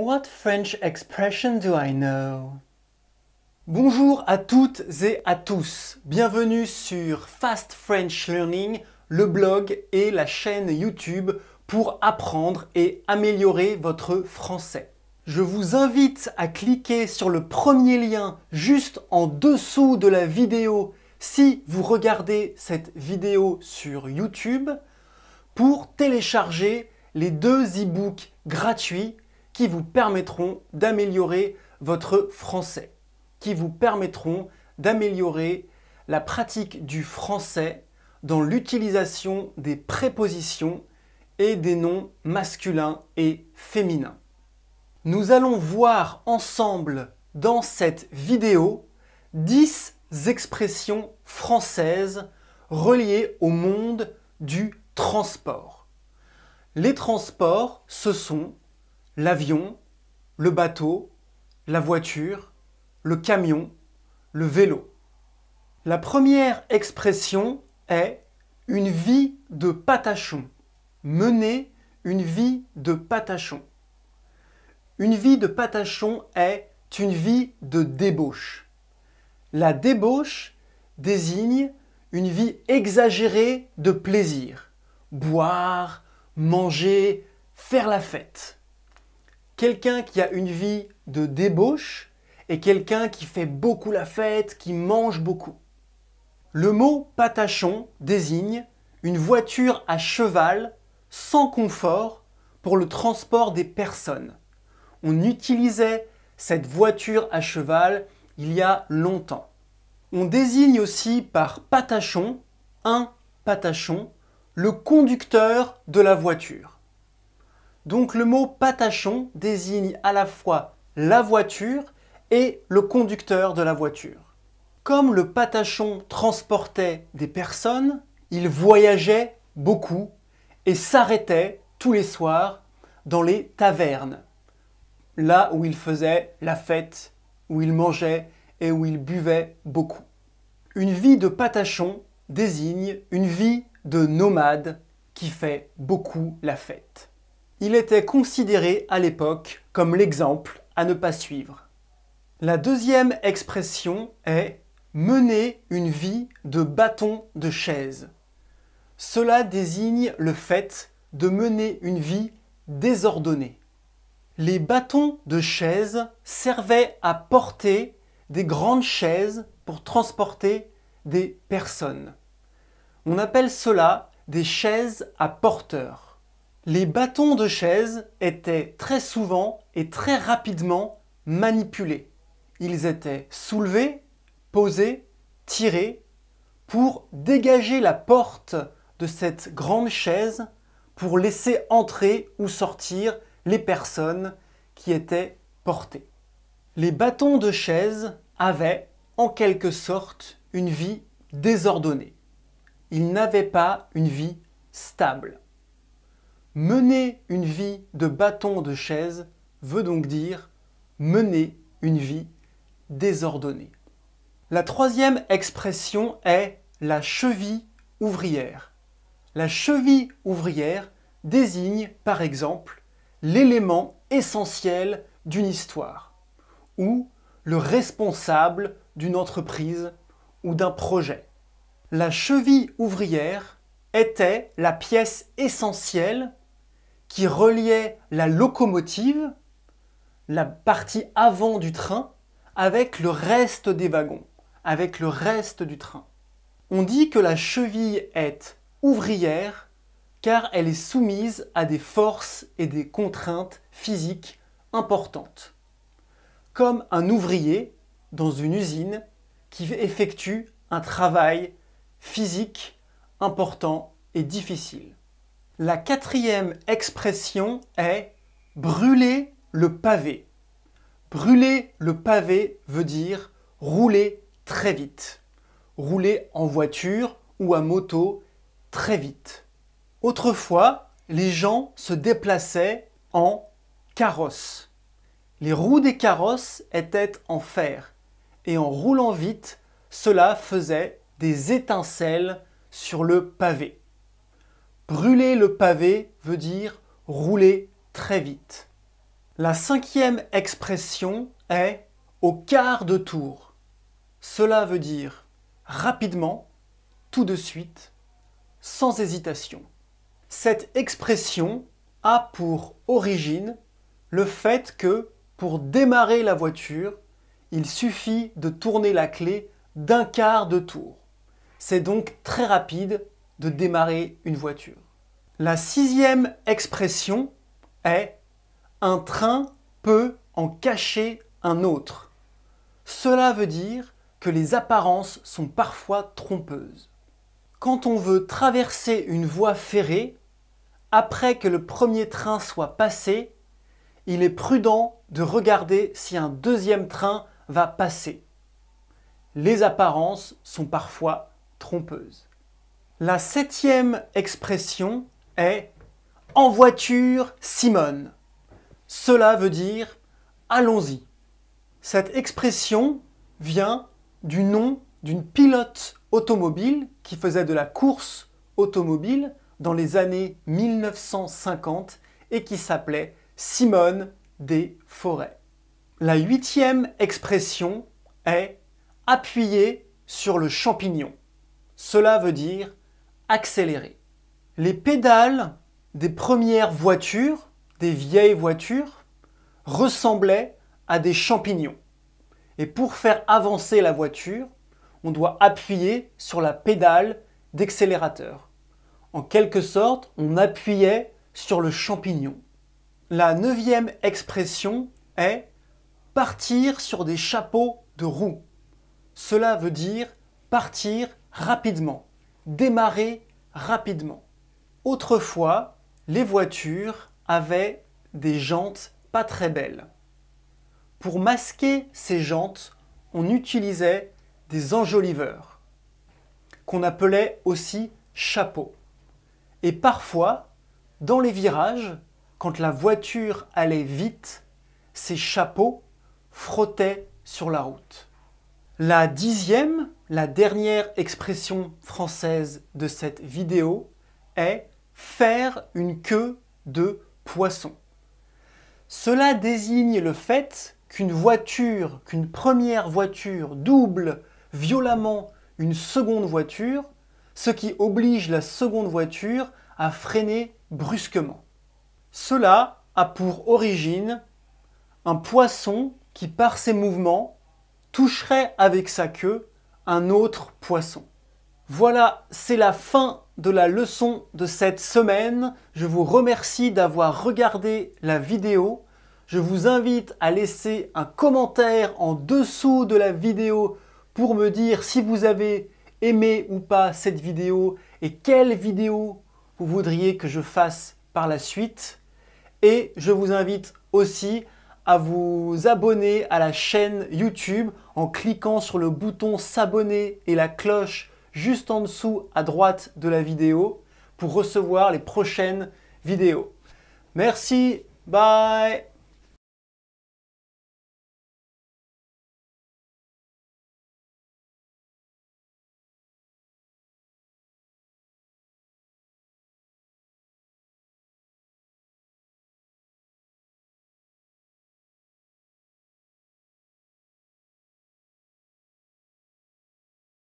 What French expression do I know? Bonjour à toutes et à tous. Bienvenue sur Fast French Learning, le blog et la chaîne YouTube pour apprendre et améliorer votre français. Je vous invite à cliquer sur le premier lien juste en dessous de la vidéo si vous regardez cette vidéo sur YouTube pour télécharger les deux e-books gratuits qui vous permettront d'améliorer votre français, qui vous permettront d'améliorer la pratique du français dans l'utilisation des prépositions et des noms masculins et féminins. Nous allons voir ensemble dans cette vidéo 10 expressions françaises reliées au monde du transport. Les transports, ce sont l'avion, le bateau, la voiture, le camion, le vélo. La première expression est une vie de patachon, mener une vie de patachon. Une vie de patachon est une vie de débauche. La débauche désigne une vie exagérée de plaisir, boire, manger, faire la fête. Quelqu'un qui a une vie de débauche et quelqu'un qui fait beaucoup la fête, qui mange beaucoup. Le mot patachon désigne une voiture à cheval sans confort pour le transport des personnes. On utilisait cette voiture à cheval il y a longtemps. On désigne aussi par patachon, un patachon, le conducteur de la voiture. Donc le mot patachon désigne à la fois la voiture et le conducteur de la voiture. Comme le patachon transportait des personnes, il voyageait beaucoup et s'arrêtait tous les soirs dans les tavernes, là où il faisait la fête, où il mangeait et où il buvait beaucoup. Une vie de patachon désigne une vie de nomade qui fait beaucoup la fête. Il était considéré à l'époque comme l'exemple à ne pas suivre. La deuxième expression est mener une vie de bâton de chaise. Cela désigne le fait de mener une vie désordonnée. Les bâtons de chaise servaient à porter des grandes chaises pour transporter des personnes. On appelle cela des chaises à porteurs. Les bâtons de chaise étaient très souvent et très rapidement manipulés. Ils étaient soulevés, posés, tirés pour dégager la porte de cette grande chaise pour laisser entrer ou sortir les personnes qui étaient portées. Les bâtons de chaise avaient en quelque sorte une vie désordonnée. Ils n'avaient pas une vie stable. Mener une vie de bâton de chaise veut donc dire mener une vie désordonnée. La troisième expression est la cheville ouvrière. La cheville ouvrière désigne par exemple l'élément essentiel d'une histoire ou le responsable d'une entreprise ou d'un projet. La cheville ouvrière était la pièce essentielle qui reliait la locomotive, la partie avant du train, avec le reste des wagons, avec le reste du train. On dit que la cheville est ouvrière car elle est soumise à des forces et des contraintes physiques importantes, comme un ouvrier dans une usine qui effectue un travail physique important et difficile. La quatrième expression est brûler le pavé. Brûler le pavé veut dire rouler très vite. Rouler en voiture ou à moto très vite. Autrefois, les gens se déplaçaient en carrosse. Les roues des carrosses étaient en fer et en roulant vite, cela faisait des étincelles sur le pavé. Brûler le pavé veut dire rouler très vite. La cinquième expression est au quart de tour. Cela veut dire rapidement, tout de suite, sans hésitation. Cette expression a pour origine le fait que pour démarrer la voiture, il suffit de tourner la clé d'un quart de tour. C'est donc très rapide de démarrer une voiture. La sixième expression est un train peut en cacher un autre. Cela veut dire que les apparences sont parfois trompeuses. Quand on veut traverser une voie ferrée, après que le premier train soit passé, il est prudent de regarder si un deuxième train va passer. Les apparences sont parfois trompeuses. La septième expression est En voiture, Simone. Cela veut dire Allons-y. Cette expression vient du nom d'une pilote automobile qui faisait de la course automobile dans les années 1950 et qui s'appelait Simone des Forêts. La huitième expression est appuyer sur le champignon. Cela veut dire accélérer. Les pédales des premières voitures, des vieilles voitures, ressemblaient à des champignons. Et pour faire avancer la voiture, on doit appuyer sur la pédale d'accélérateur. En quelque sorte, on appuyait sur le champignon. La neuvième expression est partir sur des chapeaux de roue. Cela veut dire partir rapidement démarrer rapidement. Autrefois, les voitures avaient des jantes pas très belles. Pour masquer ces jantes, on utilisait des enjoliveurs, qu'on appelait aussi chapeaux. Et parfois, dans les virages, quand la voiture allait vite, ces chapeaux frottaient sur la route. La dixième, la dernière expression française de cette vidéo est faire une queue de poisson. Cela désigne le fait qu'une voiture, qu'une première voiture double violemment une seconde voiture, ce qui oblige la seconde voiture à freiner brusquement. Cela a pour origine un poisson qui, par ses mouvements, toucherait avec sa queue un autre poisson. Voilà, c'est la fin de la leçon de cette semaine. Je vous remercie d'avoir regardé la vidéo. Je vous invite à laisser un commentaire en dessous de la vidéo pour me dire si vous avez aimé ou pas cette vidéo et quelle vidéo vous voudriez que je fasse par la suite. Et je vous invite aussi à vous abonner à la chaîne YouTube en cliquant sur le bouton s'abonner et la cloche juste en dessous à droite de la vidéo pour recevoir les prochaines vidéos. Merci, bye